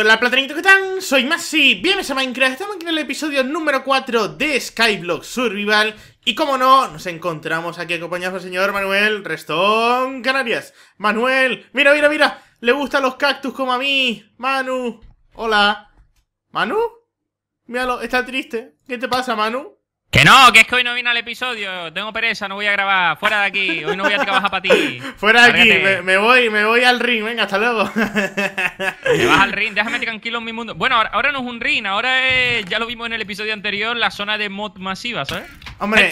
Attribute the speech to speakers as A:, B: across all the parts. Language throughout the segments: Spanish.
A: Hola platanito, ¿qué tal? Soy Masi, bienvenidos a Minecraft, estamos aquí en el episodio número 4 de Skyblock Survival Y como no, nos encontramos aquí acompañados al señor Manuel Restón Canarias Manuel, mira, mira, mira, le gustan los cactus como a mí Manu, hola ¿Manu? Míralo, está triste, ¿qué te pasa Manu?
B: Que no, que es que hoy no vino al episodio. Tengo pereza, no voy a grabar. Fuera de aquí. Hoy no voy a trabajar para ti. Fuera de aquí.
A: Me, voy, me voy al ring. Venga, hasta luego. Me
B: vas al ring. Déjame tranquilo en mi mundo. Bueno, ahora, ahora no es un
A: ring. Ahora es, ya lo vimos en el episodio anterior, la zona de mod masiva, ¿sabes? Hombre,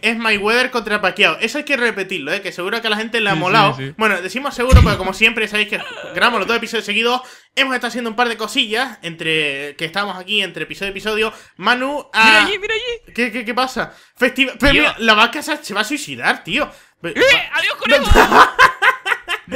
A: es, My Weather contra Paquiao. Eso hay que repetirlo, ¿eh? que seguro que a la gente le ha molado. Bueno, decimos seguro, porque como siempre sabéis que grabamos los dos episodios seguidos. Hemos estado haciendo un par de cosillas entre que estamos aquí entre episodio y episodio. Manu a... Ah, ¡Mira allí, mira allí! ¿Qué, pasa? Festival... Pero la vaca se va a suicidar, tío. ¡Eh! ¡Adiós con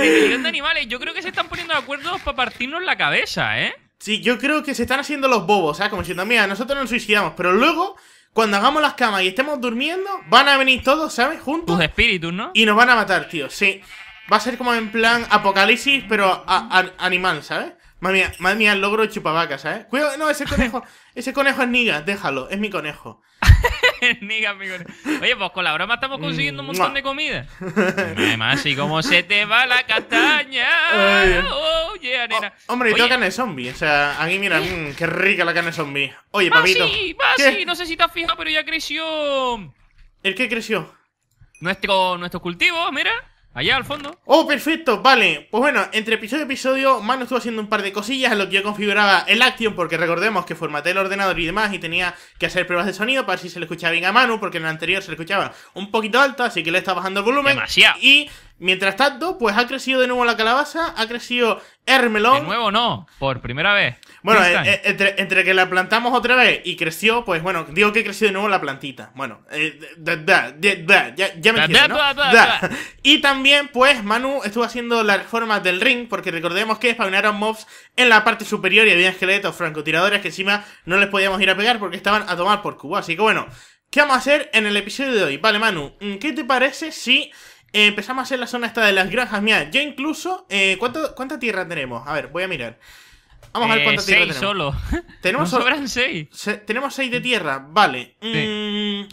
A: de animales. Yo creo que se están poniendo de acuerdo para partirnos la cabeza, ¿eh? Sí, yo creo que se están haciendo los bobos, ¿sabes? Como diciendo, mira, nosotros nos suicidamos, pero luego cuando hagamos las camas y estemos durmiendo, van a venir todos, ¿sabes? Juntos. Tus espíritus, ¿no? Y nos van a matar, tío, sí. Va a ser como en plan apocalipsis, pero a, animal, ¿sabes? Madre mía, el logro chupavacas, chupavaca, ¿sabes? Cuidado, no, ese conejo, ese conejo es Niga, déjalo, es mi conejo.
B: Oye, pues con la broma estamos consiguiendo un montón de mm. comida.
A: Además, y como se te va la
B: castaña. Eh. Oye, oh, hombre, y toda carne
A: zombie. O sea, aquí mira, mm, qué rica la carne zombie. Oye, papito.
B: Ah, sí, no sé si te has fijado, pero ya creció.
A: ¿El qué creció? Nuestro, nuestro cultivo, mira. Allá al fondo. Oh, perfecto, vale. Pues bueno, entre episodio y episodio, Manu estuvo haciendo un par de cosillas en lo que yo configuraba el Action, porque recordemos que formateé el ordenador y demás y tenía que hacer pruebas de sonido para ver si se le escuchaba bien a Manu, porque en el anterior se le escuchaba un poquito alto, así que le estaba bajando el volumen. Demasiado. Y Mientras tanto, pues ha crecido de nuevo la calabaza, ha crecido Hermelón. De nuevo no, por primera vez. Bueno, eh, eh, entre, que la plantamos otra vez y creció, pues bueno, digo que creció de nuevo la plantita. Bueno, eh, ya, me Y también, pues, Manu estuvo haciendo las reformas del ring, porque recordemos que spawnaron mobs en la parte superior y había esqueletos francotiradores que encima no les podíamos ir a pegar porque estaban a tomar por cubo. Así que bueno, ¿qué vamos a hacer en el episodio de hoy? Vale, Manu, mm, ¿qué te parece si empezamos a hacer la zona esta de las granjas. Mira, yo incluso... Eh, ¿Cuánta tierra tenemos? A ver, voy a mirar. Vamos a ver cuánta eh, tierra tenemos. solo. Tenemos solo sobran seis. tenemos seis de tierra, vale. Mm,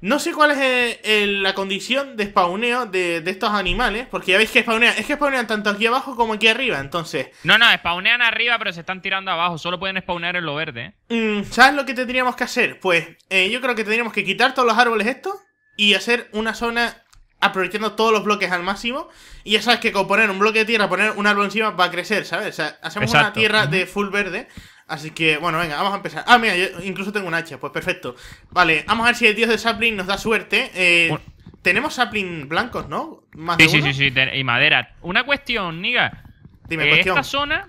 A: no sé cuál es eh, la condición de spawneo de, estos animales, porque ya veis que spawnean. Es que spawnean tanto aquí abajo como aquí arriba, entonces.
B: No, no, spawnean arriba, pero se están tirando abajo. Solo pueden spawnear en lo verde.
A: Mm, ¿Sabes lo que tendríamos que hacer? Pues yo creo que tendríamos que quitar todos los árboles estos y hacer una zona aprovechando todos los bloques al máximo. Y ya sabes que con poner un bloque de tierra, poner un árbol encima, va a crecer, ¿sabes? O hacemos una tierra de full verde. Así que, bueno, venga, vamos a empezar. Ah, mira, yo incluso tengo un hacha, pues perfecto. Vale, vamos a ver si el dios de sapling nos da suerte. Eh, tenemos sapling blancos, ¿no? sí, sí, sí,
B: sí, y madera. Una cuestión, Niga. Dime, eh, cuestión. Esta zona...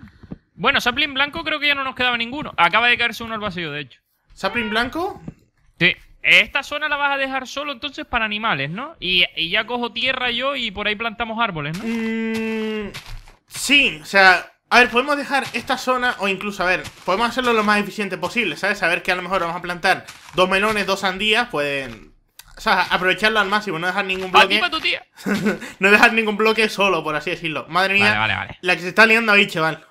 B: Bueno, sapling blanco creo que ya no nos quedaba ninguno. Acaba de caerse uno al vacío, de hecho. ¿Sapling blanco? Sí esta zona la vas a dejar solo entonces para animales, ¿no? Y, ya cojo tierra yo y por ahí plantamos árboles, ¿no?
A: Mm, sí, o sea, a ver, podemos dejar esta zona o incluso, a ver, podemos hacerlo lo más eficiente posible, ¿sabes? Saber que a lo mejor vamos a plantar dos melones, dos sandías, pueden... O sea, aprovecharlo al máximo, no dejar ningún bloque. no dejar ningún bloque solo, por así decirlo. Madre mía, vale, vale, vale. la que se está liando ahí, chaval.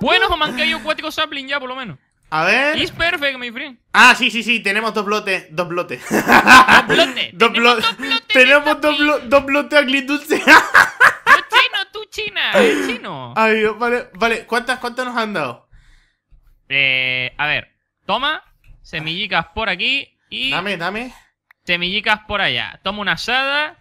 B: bueno, me hay un cuático sapling ya, por lo menos. A ver. It's perfect, my friend.
A: Ah, sí, sí, sí, tenemos dos blotes. Dos blotes. dos blotes. Tenemos dos blotes agridulce. Yo chino, tú china. El chino. Ay, vale, vale. ¿Cuántas, ¿Cuántas nos han dado?
B: Eh, a ver. Toma. Semillicas por aquí. Y. Dame, dame. Semillicas por
A: allá. Toma una asada.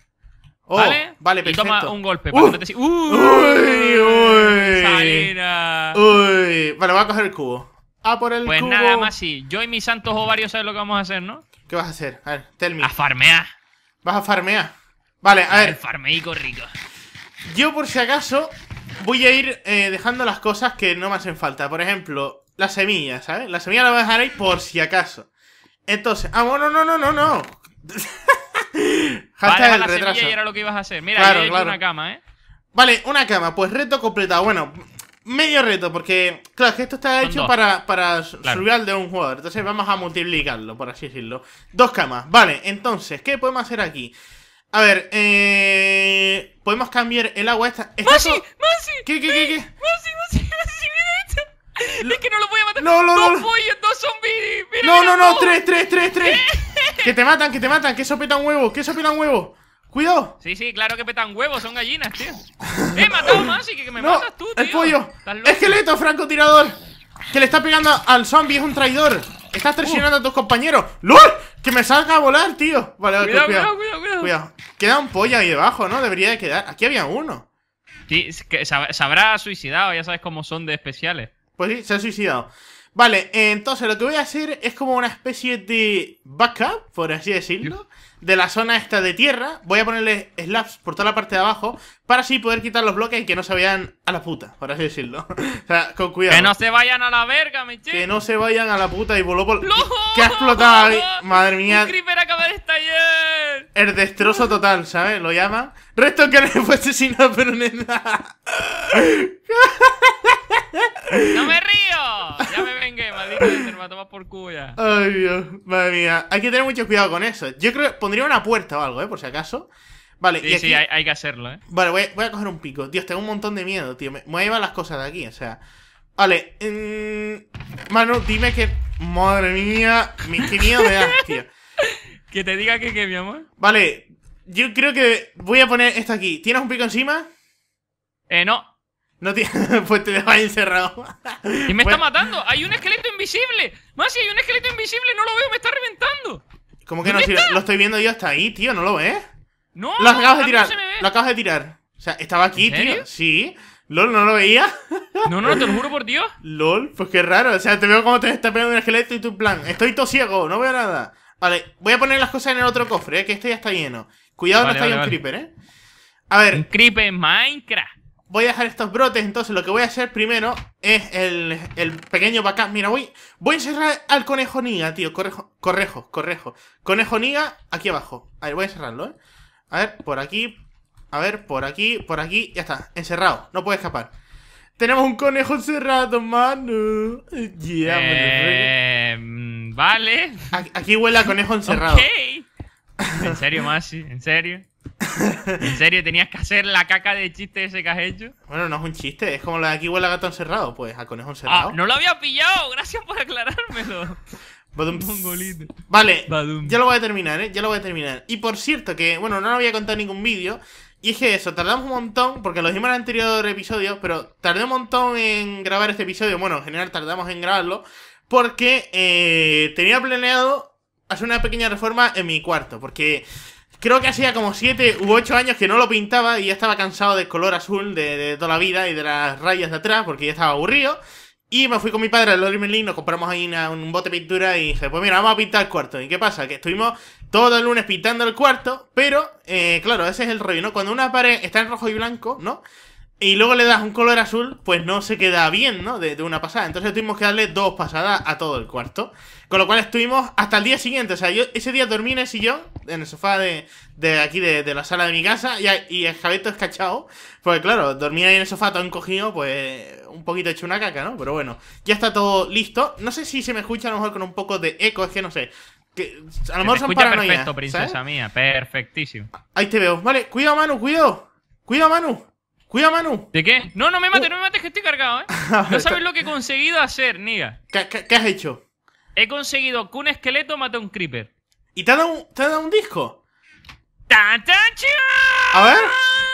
B: Oh, ¿Vale? Vale,
A: perfecto. Y toma un golpe. Para uh. uy, uy, uy. Salina. Uy. Vale, voy a coger el cubo. Ah, por el pues nada
B: más, sí. Yo y mis santos ovarios saben lo que vamos a hacer, ¿no?
A: ¿Qué vas a hacer? A ver, tell me. A farmear. ¿Vas a farmear? Vale, a, ver. El
B: farmeico rico.
A: Yo, por si acaso, voy a ir eh, dejando las cosas que no me hacen falta. Por ejemplo, las semillas, ¿sabes? Las semillas la voy a dejar ahí por si acaso. Entonces, ah, bueno, no, no, no, no. Hasta el retraso.
B: lo Mira, una cama, ¿eh?
A: Vale, una cama. Pues reto completado. Bueno, medio reto, porque, claro, que esto está hecho para, para subir al de un jugador. Entonces vamos a multiplicarlo, por así decirlo. Dos camas. Vale, entonces, ¿qué podemos hacer aquí? A ver, eh, podemos cambiar el agua esta. ¡Masi! ¡Masi! ¿Qué, qué, qué, qué? Eh, ¡Masi, Masi, Masi! ¡Mira esto! Es que no lo voy a matar. No, no, dos no. pollos,
B: dos zombies. Mira, no, no, no, tres, tres, tres, tres.
A: que te matan, que te matan, que sopita un huevo, que sopita un huevo. ¡Cuidado!
B: Sí, sí, claro que petan huevos, son gallinas, tío. He ¡Eh, matado más! Y que me matas tú,
A: tío. ¡El pollo! ¡Esqueleto, francotirador! Que le está pegando al zombie, es un traidor. Estás traicionando a tus compañeros. ¡Lol! ¡Que me salga a volar, tío! Vale, cuidado, cuidado, cuidado, cuidado. Queda un pollo ahí debajo, ¿no? Debería de quedar. Aquí había uno.
B: Sí, que se
A: habrá suicidado, ya sabes cómo son de especiales. Pues sí, se ha suicidado. Vale, entonces lo que voy a hacer es como una especie de backup, por así decirlo, de la zona esta de tierra. Voy a ponerle slabs por toda la parte de abajo para así poder quitar los bloques y que no se vayan a la puta, por así decirlo. o sea, con cuidado. Que no
B: se vayan a la verga, mi
A: Que no se vayan a la puta y voló por... Que ha explotado ahí. Madre mía. creeper acaba de El destrozo total, ¿sabes? Lo llama. Resto que le fue asesinado, pero nada.
B: ¡No me río! Ya me vengué, maldito me tomar por cuya. Ay,
A: Dios. Madre mía. Hay que tener mucho cuidado con eso. Yo creo que pondría una puerta o algo, ¿eh? Por si acaso. Vale, sí, sí, hay, que hacerlo, ¿eh? Vale, voy a, coger un pico. Dios, tengo un montón de miedo, tío. Me, voy a llevar las cosas de aquí, o sea. Vale, mmm... Manu, dime que. Madre mía, mi miedo me das, tío.
B: que te diga que qué, mi amor.
A: Vale, yo creo que voy a poner esto aquí. ¿Tienes un pico encima? Eh, no, no tiene pues te baño encerrado. y me está
B: matando. Hay un esqueleto invisible. Más si hay un esqueleto invisible, no lo veo, me está reventando.
A: ¿Cómo que no? lo, estoy viendo yo hasta ahí, tío, ¿no lo ves? No, lo acabas de tirar. Lo acabas de tirar. O sea, estaba aquí, tío. Sí. LOL, ¿no lo veía? No, no, te lo juro por Dios. LOL, pues qué raro. O sea, te veo como te está pegando un esqueleto y tú en plan, estoy todo ciego, no veo nada. Vale, voy a poner las cosas en el otro cofre, eh, que este ya está lleno. Cuidado, no está ahí un creeper, ¿eh? A ver. Un creeper Minecraft voy a dejar estos brotes, entonces lo que voy a hacer primero es el, pequeño vaca. Mira, voy, voy a encerrar al conejo niga, tío. Correjo, correjo, correjo. Conejo niga, aquí abajo. A ver, voy a encerrarlo, ¿eh? A ver, por aquí. A ver, por aquí, por aquí. Ya está, encerrado. No puede escapar. Tenemos un conejo encerrado, mano. ya eh, vale. Aquí, huele a conejo encerrado. ¿En serio, Masi? ¿En serio? ¿En serio tenías que hacer la caca de chiste ese que has hecho? Bueno, no es un chiste, es como la de aquí huele a gato encerrado, pues a conejo ah, encerrado. Ah, no lo había pillado, gracias por
B: aclarármelo.
A: vale, ya lo voy a terminar, ¿eh? Ya lo voy a terminar. Y por cierto, que, bueno, no lo había contado en ningún vídeo. Y es que eso, tardamos un montón, porque lo dijimos en el anterior episodio, pero tardé un montón en grabar este episodio. Bueno, en general tardamos en grabarlo, porque eh, tenía planeado hacer una pequeña reforma en mi cuarto, porque creo que hacía como 7 u 8 años que no lo pintaba y ya estaba cansado del color azul de, toda la vida y de las rayas de atrás, porque ya estaba aburrido. Y me fui con mi padre al Merlin, nos compramos ahí un bote de pintura y dije, pues mira, vamos a pintar el cuarto. ¿Y qué pasa? Que estuvimos todo el lunes pintando el cuarto, pero, eh, claro, ese es el rollo, ¿no? Cuando una pared está en rojo y blanco, ¿no? y luego le das un color azul, pues no se queda bien, ¿no? De, una pasada. Entonces tuvimos que darle dos pasadas a todo el cuarto. Con lo cual estuvimos hasta el día siguiente. O sea, yo ese día dormí en el sillón, en el sofá de, aquí, de, la sala de mi casa, y, el jabeto es pues Porque claro, dormí ahí en el sofá todo encogido, pues un poquito hecho una caca, ¿no? Pero bueno, ya está todo listo. No sé si se me escucha a lo mejor con un poco de eco, es que no sé. a lo mejor son paranoias. Perfecto, princesa
B: mía, perfectísimo.
A: Ahí te veo. Vale, cuidado, Manu, cuidado. Cuidado, Manu. Cuida, Manu. ¿De qué? No, no
B: me mates, uh. no me mates que estoy cargado,
A: ¿eh? No sabes lo que he conseguido hacer, niga. ¿Qué, qué, has hecho?
B: He conseguido que un esqueleto mate a un creeper.
A: ¿Y te ha dado un, disco?
B: ¡Tan, tan, chido!
A: A ver.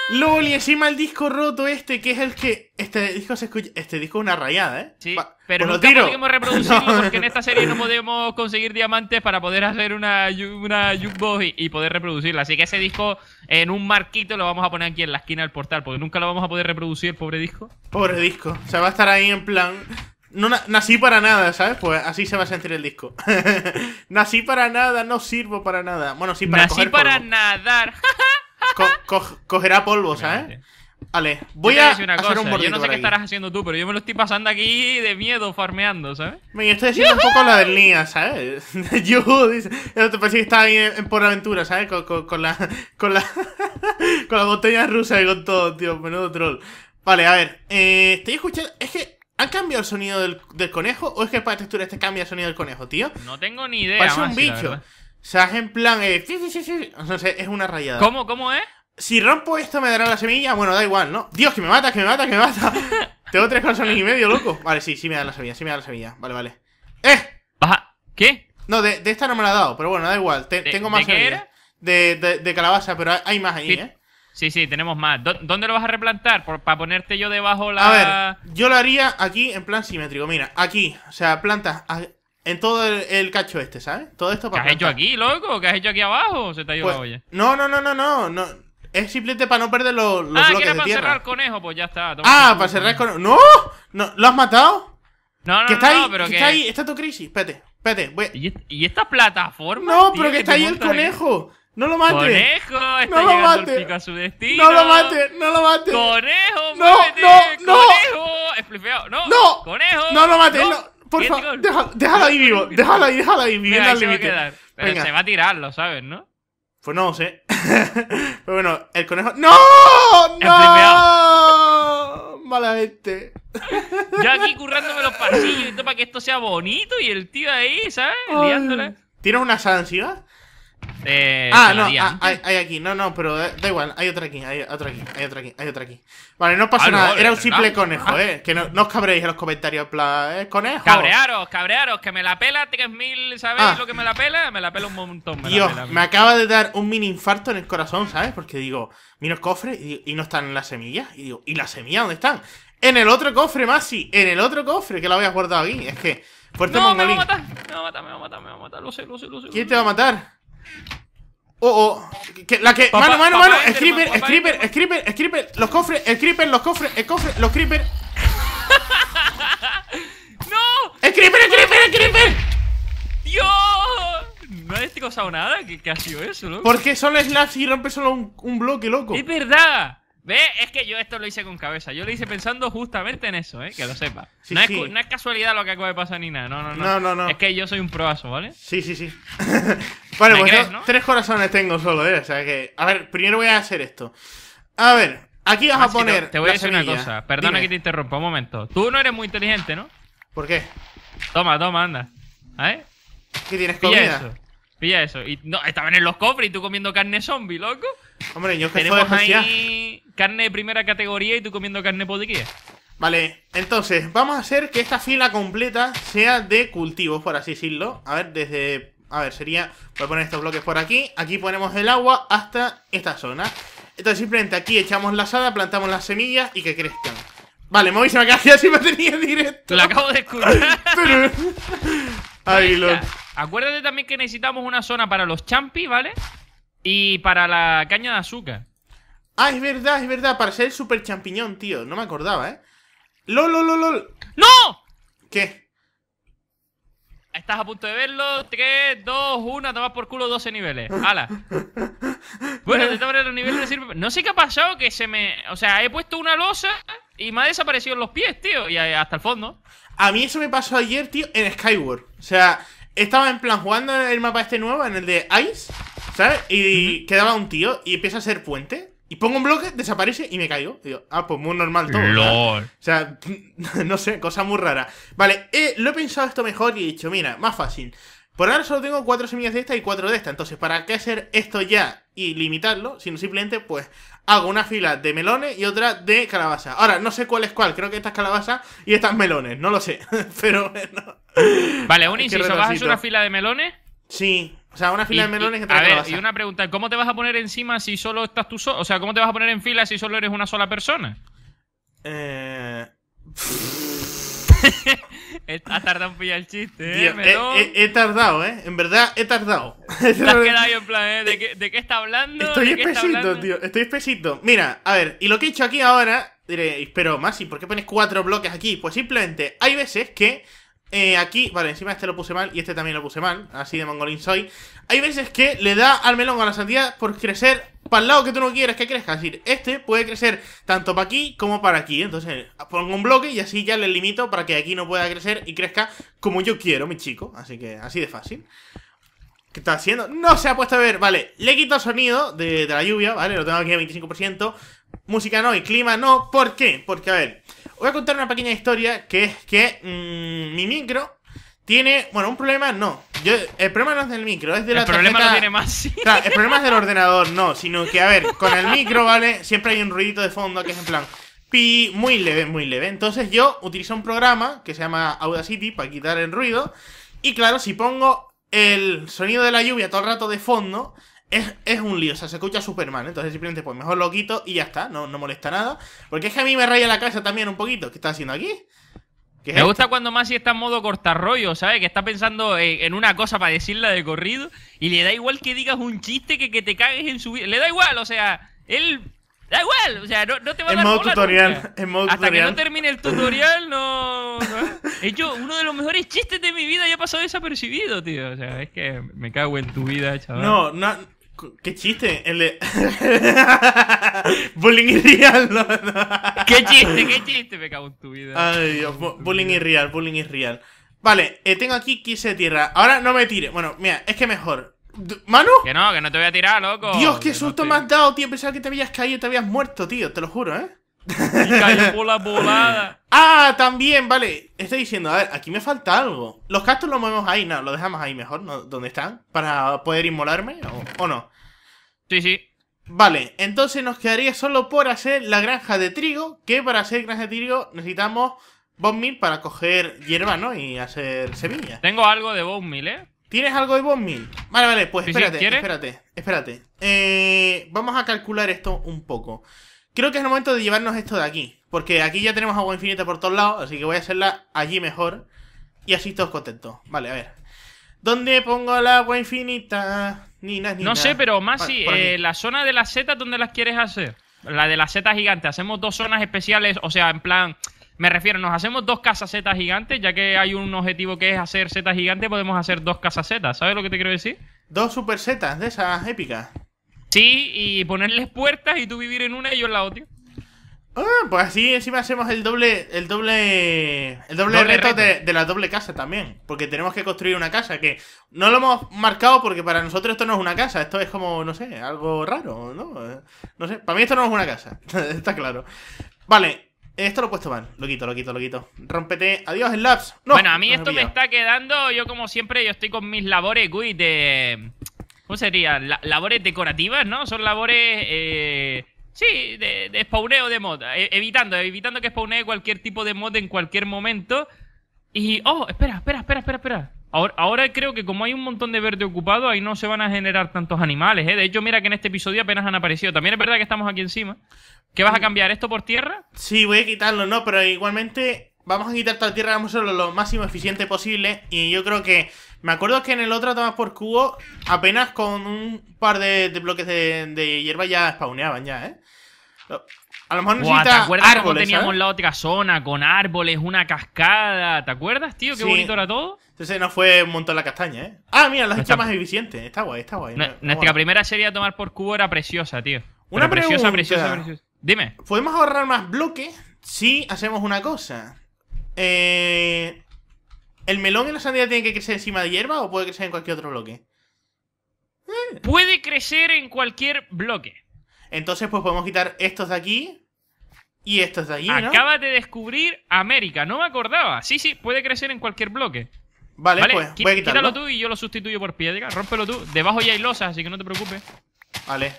A: LOL, y encima el disco roto este, que es el que. Este disco se escucha. Este disco es una rayada, ¿eh? Sí, pero no pues nunca podemos reproducirlo porque en esta
B: serie no podemos conseguir diamantes para poder hacer una, una y, y, poder reproducirla. Así que ese disco en un marquito lo vamos a poner aquí en la esquina del portal porque nunca lo vamos a poder reproducir, pobre
A: disco. Pobre disco. O va a estar ahí en plan. No nací para nada, ¿sabes? Pues así se va a sentir el disco. nací para nada, no sirvo para nada. Bueno, sí, para Nací para nadar. cogerá polvo, ¿sabes? Vale, voy a una hacer cosa. yo no sé qué estarás
B: haciendo tú, pero yo me lo estoy pasando aquí de miedo, farmeando, ¿sabes?
A: Me estoy haciendo un poco la del Nia, ¿sabes? yo, dice, te parece que estaba ahí en, por aventura, ¿sabes? Con, con, la con la con la botella rusa y con todo, tío, menudo troll. Vale, a ver, eh, estoy escuchando, es que ¿Han cambiado el sonido del, conejo o es que para textura este cambia el sonido del conejo, tío? No
B: tengo ni idea. Parece un bicho
A: sea, es en plan. Eh, no sé, es una rayada. ¿Cómo? ¿Cómo es? Si rompo esto, me dará la semilla. Bueno, da igual, ¿no? Dios, que me mata, que me mata, que me mata. Tengo tres corazones y medio, loco. Vale, sí, sí me da la semilla, sí me da la semilla. Vale, vale. ¡Eh! Baja. ¿Qué? No, de, esta no me la ha dado, pero bueno, da igual. tengo más ¿de De, calabaza, pero hay más ahí, ¿eh?
B: Sí, sí, tenemos más. ¿Dónde lo vas a replantar? para ponerte yo debajo la. A ver,
A: yo lo haría aquí en plan simétrico. Mira, aquí, o sea, plantas en todo el, cacho este, ¿sabes? Todo esto para. ¿Qué has hecho
B: aquí, loco? ¿Qué has hecho aquí abajo? Se te ha ido pues, la olla.
A: No, no, no, no, no, Es simplemente para no perder los, los ah, que era para cerrar el
B: conejo, pues ya está. Ah, este para cerrar conejo. ¡No!
A: ¡No! ¿Lo has matado?
B: No, no, no, pero que... Está ahí,
A: está tu crisis. Espérate, espérate. ¿Y, esta plataforma? No, pero que está ahí el conejo. No lo mate. Conejo,
B: está no lo mates No lo mates no lo mate. Conejo, no, no, no. Conejo, no. no. no, Conejo, no lo mate, por favor, déjala, ahí vivo. Déjala ahí, déjala ahí, vivo. al se va
A: a tirar, lo sabes, ¿no? Pues no sé. Pero bueno, el conejo. ¡No! ¡No! Mala gente.
B: Yo aquí currándome los pasillos y todo para que esto sea bonito y el tío ahí, ¿sabes? Liándola.
A: ¿Tienes una ansias? Ah, no, ah, hay, hay, aquí. No, no, pero eh, da, igual. Hay otra aquí, hay otra aquí, hay otra aquí, hay otra aquí. Vale, no pasa ah, nada. Era un simple conejo, ah. ¿eh? Que no, os cabréis en los comentarios, plan, ¿eh? Conejo. Cabrearos,
B: cabrearos, que me la pela 3000, ¿sabéis lo que me la pela? Me la pela un montón. Me Dios, la me
A: acaba de dar un mini infarto en el corazón, ¿sabes? Porque digo, miro el cofre y, no están las semillas. Y digo, ¿y las semillas dónde están? En el otro cofre, Masi, en el otro cofre que voy habías guardado aquí. Es que. Fuerte no, me va a matar,
B: me va a matar, me va a matar, me va a matar. Lo sé, lo sé, lo sé. ¿Quién te va a matar?
A: Oh, oh. Que, la que. mano, mano, mano. escriber, creeper, es creeper, Los cofres, creeper, los cofres, el cofre, los creeper. ¡No! ¡Scripper, creeper, escriber, creeper!
B: dios ¿No habéis causado nada? ¿Qué, ha sido eso, loco? Porque solo la
A: y rompe solo un bloque, loco. ¡Es verdad!
B: Ve, es que yo esto lo hice con cabeza. Yo lo hice pensando justamente en eso, ¿eh? Que lo sepa. no, es, casualidad lo que acaba de pasar ni nada. No no, no, Es que yo soy un proazo, ¿vale? Sí, sí, sí.
A: Bueno, pues yo tres corazones tengo solo, ¿eh? O sea que. A ver, primero voy a hacer esto. A ver, aquí vas a poner. Te voy a decir una cosa. Perdona que te interrumpa un momento. Tú no eres muy inteligente, ¿no? ¿Por qué? Toma, toma, anda.
B: ¿Eh? ¿Qué tienes comida? Pilla eso. Pilla eso. Y no, estaban en los cofres y tú comiendo carne
A: zombie, loco. Hombre, yo que Tenemos ahí
B: carne de primera categoría y tú comiendo carne podrida.
A: Vale, entonces, vamos a hacer que esta fila completa sea de cultivos, por así decirlo. A ver, desde... A ver, sería... Voy a poner estos bloques por aquí. Aquí ponemos el agua hasta esta zona. Entonces simplemente aquí echamos la asada, plantamos las semillas y que crezcan. Vale, Moby se me así me tenía directo. directo. Lo acabo de escuchar. Ahí, lo...
B: Acuérdate también que necesitamos una zona para los champis, ¿vale? Y para
A: la caña de azúcar. Ah, es verdad, es verdad, para ser el super champiñón, tío. No me acordaba, ¿eh? ¡Lol, lol, lo no ¿Qué?
B: Estás a punto de verlo. 3, 2, 1, tomas por culo 12 niveles. ¡Hala! bueno, te tomo los niveles sirve... No sé qué ha pasado que se me. O sea, he puesto una losa y me ha desaparecido en los pies, tío. Y hasta el fondo.
A: A mí eso me pasó ayer, tío, en Skyward. O sea, estaba en plan jugando en el mapa este nuevo, en el de Ice. ¿Sabes? Y, quedaba un tío y empieza a ser puente. Y pongo un bloque, desaparece y me caigo. ah, pues muy normal todo. O sea, no sé, cosa muy rara. Vale, eh, lo he pensado esto mejor y he dicho, mira, más fácil. Por ahora solo tengo cuatro semillas de esta y cuatro de esta. Entonces, ¿para qué hacer esto ya y limitarlo? Sino simplemente, pues, hago una fila de melones y otra de calabaza. Ahora, no sé cuál es cuál. Creo que esta es calabaza y estas melones. No lo sé. Pero bueno. Vale, un inciso. ¿Vas a hacer una
B: fila de melones?
A: Sí. O sea, una fila de melones que te A ver, y una
B: pregunta, ¿cómo te vas a poner encima si solo estás tú solo? O sea, ¿cómo te vas a poner en fila si solo eres una sola persona?
A: Eh... ha tardado en pillar el chiste, eh, eh, ¿eh? he, tardado, ¿eh? En verdad, he tardado. quedado en
B: plan, ¿eh? ¿De qué, está hablando?
A: Estoy espesito, tío. Estoy espesito. Mira, a ver, y lo que he hecho aquí ahora, diréis, pero Maxi, ¿por qué pones cuatro bloques aquí? Pues simplemente hay veces que eh, aquí, vale, encima este lo puse mal y este también lo puse mal, así de mongolín soy. Hay veces que le da al melón o a la sandía por crecer para el lado que tú no quieres que crezca. Es decir, este puede crecer tanto para aquí como para aquí. Entonces pongo un bloque y así ya le limito para que aquí no pueda crecer y crezca como yo quiero, mi chico. Así que así de fácil. ¿Qué está haciendo? No se ha puesto a ver, vale, le quito el sonido de, de la lluvia, vale, lo tengo aquí a 25%. Música no y clima no. ¿Por qué? Porque, a ver, voy a contar una pequeña historia que es que mm, mi micro tiene, bueno, un problema no. el problema no es del micro, es de la el problema no tiene
B: más. Sí. el problema
A: es del ordenador, no, sino que a ver, con el micro, ¿vale? Siempre hay un ruidito de fondo que es en plan pi, muy leve, muy leve. Entonces yo utilizo un programa que se llama Audacity para quitar el ruido y claro, si pongo el sonido de la lluvia todo el rato de fondo, es, un lío, o sea, se escucha mal entonces simplemente pues mejor lo quito y ya está, no, molesta nada. Porque es que a mí me raya la cabeza también un poquito, ¿qué está haciendo aquí? me gusta
B: cuando Masi está en modo rollo ¿sabes? Que está pensando en una cosa para decirla de corrido y le da igual que digas un chiste que te cagues en su vida. Le da igual, o sea, él Da igual, o sea, no, te va a en modo tutorial, en modo Hasta que no termine el tutorial, no, He hecho uno de los mejores chistes de mi vida y ha pasado desapercibido, tío. O sea, es que me cago en tu vida, chaval. No,
A: no, ¿Qué chiste? El de... bullying irreal. ¿Qué chiste? ¿Qué chiste? Me cago en tu vida. Ay, Dios. bullying irreal, bullying irreal. Vale, eh, tengo aquí 15 de tierra. Ahora no me tire. Bueno, mira, es que mejor. ¿Manu? Que no, que no te voy a tirar, loco. Dios, qué susto me has dado, tío. Pensaba que te habías caído y te habías muerto, tío. Te lo juro, ¿eh? Y cayó por la volada. Ah, también, vale. Estoy diciendo, a ver, aquí me falta algo. Los castos los movemos ahí, no, los dejamos ahí mejor, ¿no? ¿Dónde están? Para poder inmolarme o, no. Sí, sí. Vale, entonces nos quedaría solo por hacer la granja de trigo, que para hacer granja de trigo necesitamos bone meal para coger hierba, ¿no? Y hacer semillas. Tengo algo
B: de bone meal, ¿eh?
A: ¿Tienes algo de bone meal? Vale, vale, pues espérate, espérate, espérate. Eh, vamos a calcular esto un poco. Creo que es el momento de llevarnos esto de aquí. Porque aquí ya tenemos agua infinita por todos lados, así que voy a hacerla allí mejor. Y así todos contentos. Vale, a ver. ¿Dónde pongo el agua infinita? Ni nada? no sé, pero Masi, eh, la
B: zona de las setas, ¿dónde las quieres hacer? La de las setas gigantes. Hacemos dos zonas especiales, o sea, en plan... Me refiero, nos hacemos dos casas setas gigantes, ya que hay un objetivo que es hacer setas gigantes, podemos hacer dos casas setas. ¿Sabes lo que te quiero decir?
A: Dos super setas de esas épicas.
B: Sí, y ponerles puertas y tú vivir en una y yo en la otra.
A: Ah, pues así encima hacemos el doble, el doble, el doble, reto, De, la doble casa también, porque tenemos que construir una casa que no lo hemos marcado porque para nosotros esto no es una casa, esto es como no sé, algo raro, ¿no? No sé, para mí esto no es una casa, está claro. Vale, esto lo he puesto mal, lo quito, lo quito, lo quito. Rompete. adiós, el No, bueno, a mí esto me está
B: quedando, yo como siempre, yo estoy con mis labores, güey, de ¿Cómo sería? labores decorativas, ¿no? Son labores... Eh, sí, de, de, de mod. Eh, evitando, evitando que spawnee cualquier tipo de mod en cualquier momento. Y... Oh, espera, espera, espera, espera, espera. Ahora, ahora, creo que como hay un montón de verde ocupado, ahí no se van a generar tantos animales, ¿eh? De hecho, mira que en este episodio apenas han aparecido. También es verdad que estamos aquí encima. ¿Qué vas a cambiar? ¿Esto por tierra?
A: Sí, voy a quitarlo, no, pero igualmente vamos a quitar toda la tierra, vamos a hacerlo lo máximo eficiente posible. Y yo creo que me acuerdo que en el otro, tomas por cubo, apenas con un par de, bloques de, hierba ya spawneaban ya, ¿eh? A lo mejor necesitas ¿Te acuerdas árboles, teníamos la
B: otra zona con árboles, una cascada? ¿Te acuerdas, tío? Qué bonito era todo.
A: Entonces no fue un montón la castaña, ¿eh? Ah, mira, lo has hecho más eficiente. Está guay, está guay.
B: primera serie a tomar por cubo era preciosa, tío. una preciosa, preciosa, preciosa.
A: Dime. ¿Podemos ahorrar más bloques si hacemos una cosa? Eh, ¿El melón y la sandía tienen que crecer encima de hierba o puede crecer en cualquier otro bloque? Eh. Puede crecer en cualquier bloque. Entonces, pues podemos quitar estos de aquí y estos de allí, ¿no? Acabas de
B: descubrir América, no me acordaba. Sí, sí, puede crecer en cualquier bloque.
A: Vale, pues, voy a quitarlo. Quítalo
B: tú y yo lo sustituyo por piedra. Rómpelo tú. Debajo ya hay losas, así que no te preocupes.
A: Vale.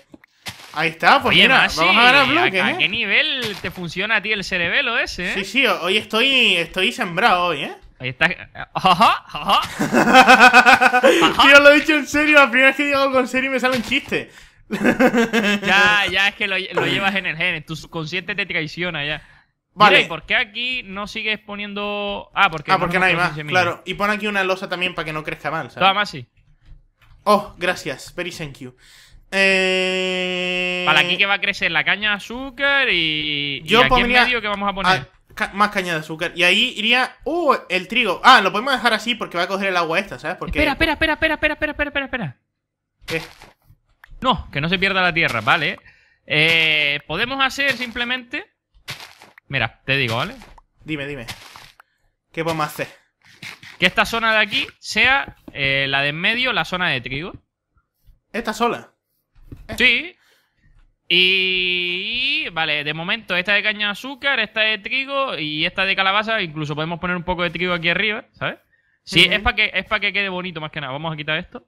A: Ahí está, pues mira, vamos a ¿a ¿eh? qué nivel te funciona a ti el cerebelo ese, eh? Sí, sí, hoy estoy, estoy sembrado hoy, ¿eh? Ahí está. ¡Ajá! ¡Ajá! Tío, lo he dicho en serio. La primera vez que digo algo en serio me sale un chiste.
B: ya, ya es que lo, llevas en el gen. Tu subconsciente te traiciona ya. Vale. ¿Por qué aquí no sigues poniendo.? Ah, porque, ah, no, hay más. Claro. Y pon aquí una losa también para que no
A: crezca mal. ¿sabes? más, sí. Oh, gracias. Very thank you. Eh... Para aquí
B: que va a crecer la caña de azúcar y, Yo aquí pondría... medio
A: que vamos a poner más caña de azúcar. Y ahí iría. ¡Uh! El trigo. Ah, lo podemos dejar así porque va a coger el agua esta, ¿sabes? Porque... Espera,
B: espera, espera, espera, espera, espera, espera, espera.
A: ¿Qué? No, que
B: no se pierda la tierra, vale. Eh, podemos hacer simplemente. Mira, te digo, ¿vale? Dime, dime. ¿Qué podemos hacer? Que esta zona de aquí sea eh, la de en medio, la zona de trigo. ¿Esta sola? Sí, y vale, de momento esta de caña de azúcar, esta de trigo y esta de calabaza. Incluso podemos poner un poco de trigo aquí arriba, ¿sabes? Sí, es para que, que quede bonito más que nada. Vamos a quitar esto.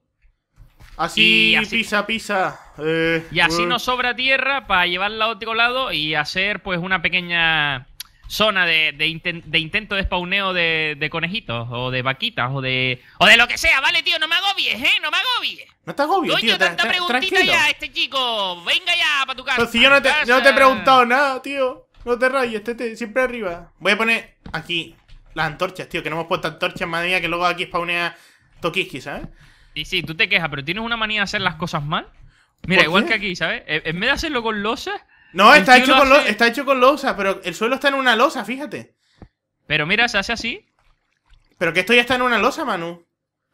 A: Así, pisa, pisa. Eh, y así nos
B: sobra tierra para llevarla a otro lado y hacer pues una pequeña zona de, de, de intento de spawneo de, de, conejitos o de vaquitas o de o de lo que sea. Vale, tío, no me agobies, ¿eh? No me agobies.
A: No te agobies, Coño, tío. tanta preguntita ya,
B: este chico.
A: Venga ya para tu casa. si yo no te, he preguntado nada, tío. No te rayes, tete, siempre arriba. Voy a poner aquí las antorchas, tío, que no hemos puesto antorchas, madre mía, que luego aquí spawnea Tokiski, ¿sabes?
B: Y sí, tú te quejas, pero tienes una manía de hacer las cosas mal.
A: Mira, igual que aquí,
B: ¿sabes? En vez de hacerlo con losas,
A: no, está hecho, con está hecho con losa, pero el suelo está en una losa, fíjate. Pero mira, se hace así. Pero que esto ya está en una losa, Manu.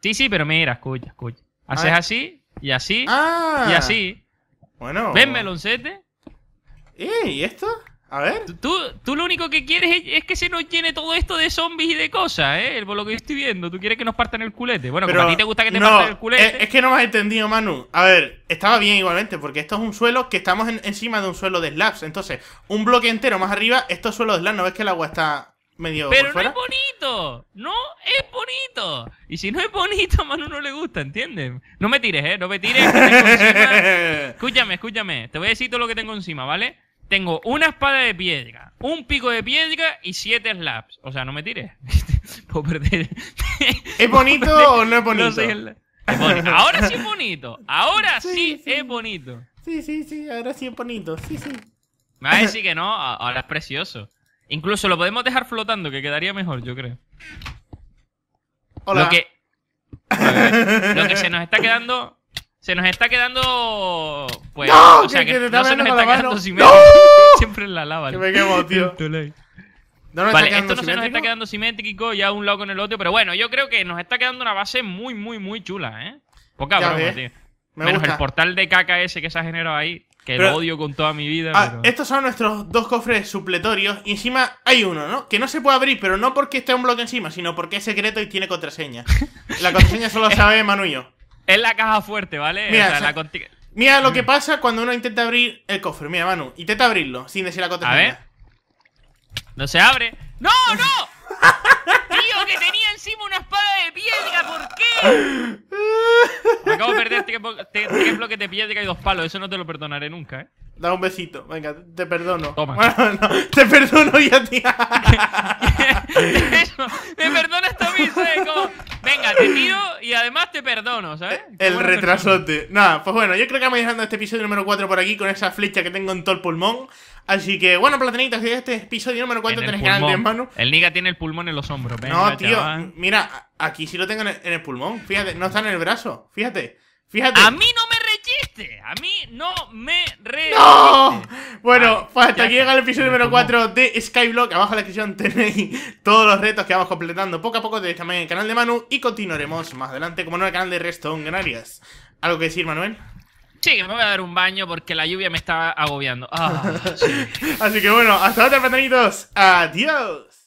B: Sí, sí, pero mira, escucha, escucha. Haces así, y así, ah. y así. Bueno. ¿Ven meloncete? ¿Y esto? A ver. Tú, tú lo único que quieres es, que se nos llene todo esto de zombies y de cosas, ¿eh? Por lo que estoy viendo. Tú quieres que nos partan el culete. Bueno, pero a ti te gusta que te partan el culete.
A: Es, que no me has entendido, Manu. A ver, estaba bien igualmente, porque esto es un suelo que estamos encima de un suelo de slabs. Entonces, un bloque entero más arriba, esto es suelo de slabs. ¿No ves que el agua está medio. Pero no es bonito. No
B: es bonito. Y si no es bonito, Manu no le gusta, ¿entiendes? No me tires, ¿eh? No me tires. escúchame, escúchame. Te voy a decir todo lo que tengo encima, ¿vale? Tengo una espada de piedra, un pico de piedra y siete slabs. O sea, no me tires. ¿Es bonito o no es bonito? Ahora sí es bonito.
A: Ahora sí, es bonito. Sí, sí, sí. Ahora sí es bonito. Sí, sí.
B: Me va a decir que no. Ahora es precioso. Incluso lo podemos dejar flotando, que quedaría mejor, yo creo. Hola. lo que se nos está quedando se nos está quedando. Pues. No, o sea, que, no se nos está quedando simétrico. Siempre en la lava. Que me quemo, tío. esto no se nos está quedando simétrico ya un lado con el otro, pero bueno, yo creo que nos está quedando una base muy, muy, muy chula, ¿eh? Poca broma, tío. Menos el portal de caca que se ha generado ahí, que lo odio con toda mi vida. Ah,
A: estos son nuestros dos cofres supletorios y encima hay uno, ¿no? Que no se puede abrir, pero no porque esté un bloque encima, sino porque es secreto y tiene contraseña. La contraseña solo sabe Manu es la caja fuerte, ¿vale? Mira, mira lo mm. que pasa cuando uno intenta abrir el cofre. Mira, Manu, intenta abrirlo sin decir la contraseña. A ver. No se abre.
B: ¡No, no! Tío, que tenía encima una espada de piedra, ¿por qué? Me acabo de perder tres Que de piedra y dos palos, eso no te lo perdonaré
A: nunca, ¿eh? Dame un besito, venga, te perdono. Toma. te perdono ya, tía. eso, te perdono esta misa, venga, te tiro, y además te perdono, ¿sabes? Eh, el retrasote. Nada, pues bueno, yo creo que vamos dejando este episodio número 4 por aquí con esa flecha que tengo en todo el pulmón. Así que bueno, platanitas, de este episodio número 4 tenés grande en mano. El Niga tiene el pulmón en los hombros, No, tío, mira, aquí sí lo tengo en el, en el, pulmón. Fíjate, no está en el brazo. Fíjate, fíjate. A mí no me este, a mí no me re Bueno, pues hasta aquí llega el episodio número 4 de Skyblock. Abajo en la descripción tenéis todos los retos que vamos completando poco a poco desde también el canal de Manu. Y continuaremos más adelante, como no, el canal de Reston Canarias. ¿Algo que decir, Manuel? Sí, que me voy a dar un baño porque
B: la lluvia me está agobiando. Ah,
A: Así que bueno, hasta otra, patanitos. Adiós.